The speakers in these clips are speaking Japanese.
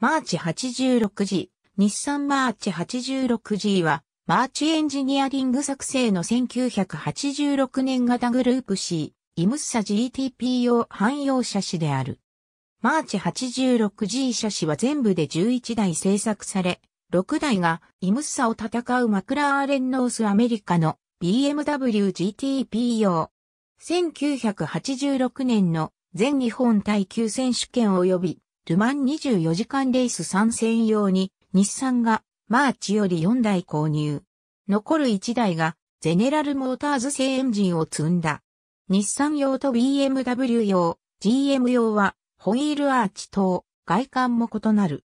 マーチ 86G、日産マーチ 86G は、マーチエンジニアリング作成の1986年型グループ C、イムッサ GTP 用汎用車種である。マーチ 86G 車種は全部で11台製作され、6台がイムッサを戦うマクラーレンノースアメリカの BMW GTP o 1986年の全日本耐久選手権及びルマン24時間レース参戦用に日産がマーチより4台購入。残る1台がゼネラルモーターズ製エンジンを積んだ。日産用と BMW 用、GM 用はホイールアーチ等、外観も異なる。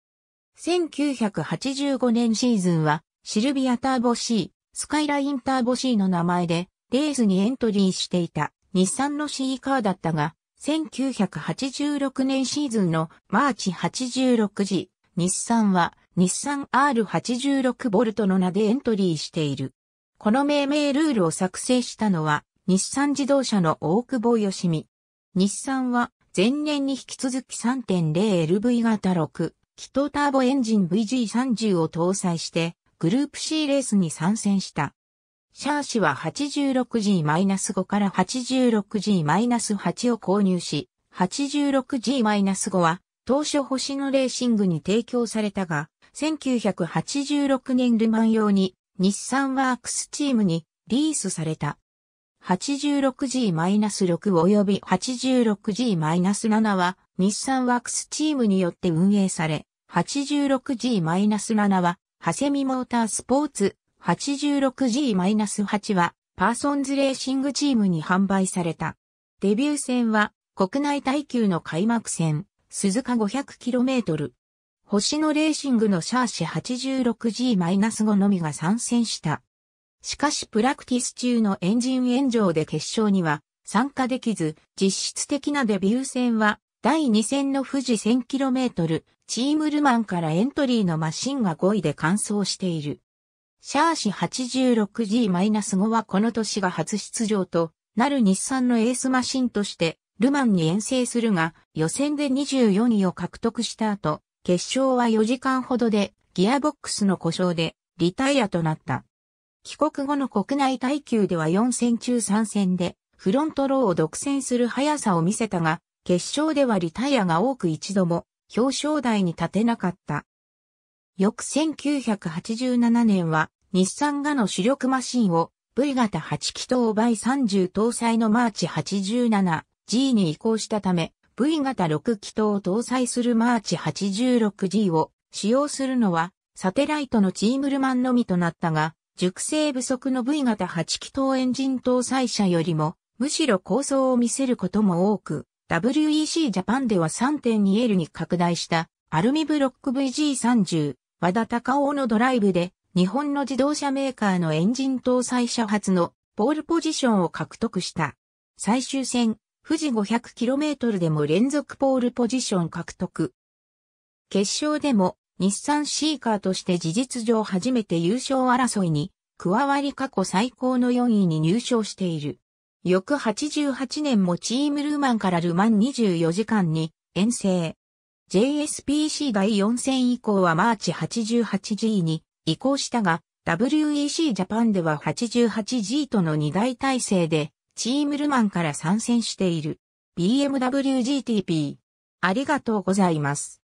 1985年シーズンはシルビアターボ C、スカイラインターボ C の名前でレースにエントリーしていた日産の C カーだったが、1986年シーズンのマーチ86時、日産は日産 R86 ボルトの名でエントリーしている。この命名ルールを作成したのは日産自動車の大久保よしみ。日産は前年に引き続き 3.0LV 型6、ットターボエンジン VG30 を搭載してグループ C レースに参戦した。シャー氏は 86G-5 から 86G-8 を購入し、86G-5 は当初星のレーシングに提供されたが、1986年ルマン用に日産ワークスチームにリースされた。86G-6 及び 86G-7 は日産ワークスチームによって運営され、86G-7 はハセミモータースポーツ 86G-8 は、パーソンズレーシングチームに販売された。デビュー戦は、国内耐久の開幕戦、鈴鹿 500km。星野レーシングのシャーシ 86G-5 のみが参戦した。しかしプラクティス中のエンジン炎上で決勝には参加できず、実質的なデビュー戦は、第2戦の富士 1000km、チームルマンからエントリーのマシンが5位で完走している。シャーシ 86G-5 はこの年が初出場となる日産のエースマシンとしてルマンに遠征するが予選で24位を獲得した後、決勝は4時間ほどでギアボックスの故障でリタイアとなった。帰国後の国内耐久では4戦中3戦でフロントローを独占する速さを見せたが、決勝ではリタイアが多く一度も表彰台に立てなかった。翌1987年は、日産がの主力マシンを V 型8気筒倍3 0搭載のマーチ 87G に移行したため、V 型6気筒を搭載するマーチ 86G を使用するのは、サテライトのチームルマンのみとなったが、熟成不足の V 型8気筒エンジン搭載車よりも、むしろ構想を見せることも多く、WEC ジャパンでは 3.2L に拡大したアルミブロック VG30 和田隆夫のドライブで、日本の自動車メーカーのエンジン搭載車発のポールポジションを獲得した。最終戦、富士 500km でも連続ポールポジション獲得。決勝でも日産シーカーとして事実上初めて優勝争いに加わり過去最高の4位に入賞している。翌88年もチームルーマンからルマン24時間に遠征。JSPC 第4戦以降はマーチ 88G に移行したが、WEC ジャパンでは 88G との2大体制で、チームルマンから参戦している。BMW GTP。ありがとうございます。